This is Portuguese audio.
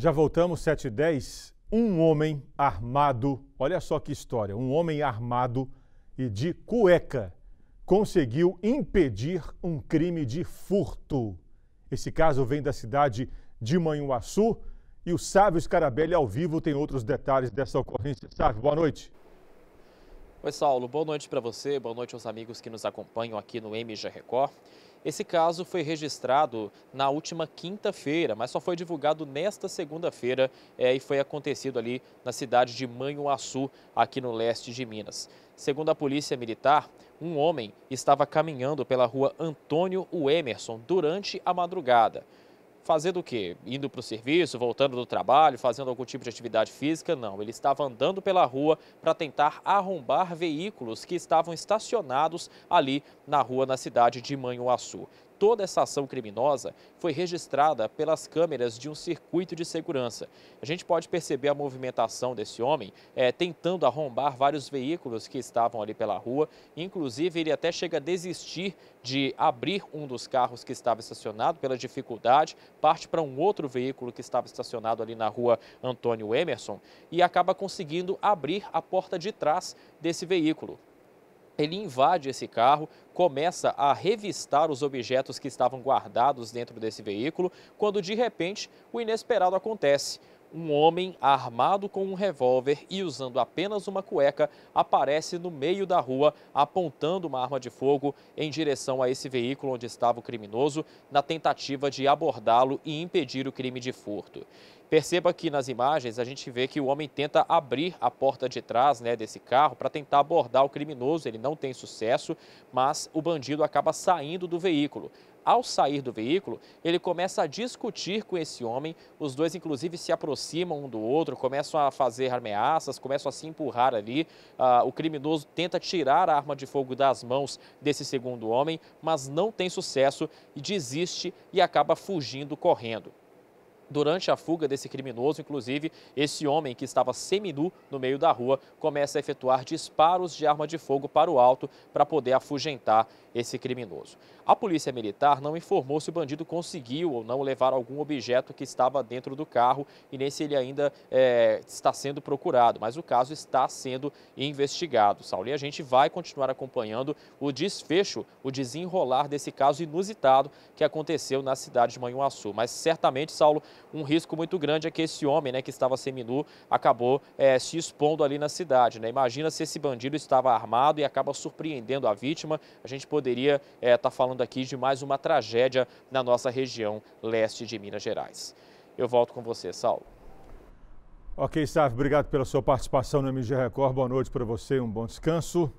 Já voltamos, 7h10. Um homem armado, olha só que história, um homem armado e de cueca conseguiu impedir um crime de furto. Esse caso vem da cidade de Manhuaçu e o Sávio Scarabelli ao vivo tem outros detalhes dessa ocorrência. Sávio, boa noite. Oi, Saulo. Boa noite para você, boa noite aos amigos que nos acompanham aqui no MG Record. Esse caso foi registrado na última quinta-feira, mas só foi divulgado nesta segunda-feira é, e foi acontecido ali na cidade de Manhuaçu, aqui no leste de Minas. Segundo a Polícia Militar, um homem estava caminhando pela rua Antônio Emerson durante a madrugada fazendo o quê? Indo para o serviço, voltando do trabalho, fazendo algum tipo de atividade física? Não, ele estava andando pela rua para tentar arrombar veículos que estavam estacionados ali na rua na cidade de Manhuaçu. Toda essa ação criminosa foi registrada pelas câmeras de um circuito de segurança. A gente pode perceber a movimentação desse homem é, tentando arrombar vários veículos que estavam ali pela rua. Inclusive, ele até chega a desistir de abrir um dos carros que estava estacionado pela dificuldade, parte para um outro veículo que estava estacionado ali na rua Antônio Emerson e acaba conseguindo abrir a porta de trás desse veículo ele invade esse carro, começa a revistar os objetos que estavam guardados dentro desse veículo, quando de repente o inesperado acontece um homem armado com um revólver e usando apenas uma cueca aparece no meio da rua apontando uma arma de fogo em direção a esse veículo onde estava o criminoso na tentativa de abordá-lo e impedir o crime de furto. Perceba que nas imagens a gente vê que o homem tenta abrir a porta de trás né, desse carro para tentar abordar o criminoso. Ele não tem sucesso, mas o bandido acaba saindo do veículo. Ao sair do veículo, ele começa a discutir com esse homem. Os dois, inclusive, se aproximam um do outro, começam a fazer ameaças, começam a se empurrar ali. Ah, o criminoso tenta tirar a arma de fogo das mãos desse segundo homem, mas não tem sucesso e desiste e acaba fugindo correndo. Durante a fuga desse criminoso, inclusive, esse homem que estava seminu no meio da rua começa a efetuar disparos de arma de fogo para o alto para poder afugentar esse criminoso. A polícia militar não informou se o bandido conseguiu ou não levar algum objeto que estava dentro do carro e nem se ele ainda é, está sendo procurado, mas o caso está sendo investigado. Saulo, e a gente vai continuar acompanhando o desfecho, o desenrolar desse caso inusitado que aconteceu na cidade de Manhuaçu. Mas certamente, Saulo, um risco muito grande é que esse homem, né, que estava seminu, acabou é, se expondo ali na cidade. Né? Imagina se esse bandido estava armado e acaba surpreendendo a vítima. A gente poderia estar é, tá falando aqui de mais uma tragédia na nossa região leste de Minas Gerais. Eu volto com você, Saulo. Ok, Saf, obrigado pela sua participação no MG Record. Boa noite para você, um bom descanso.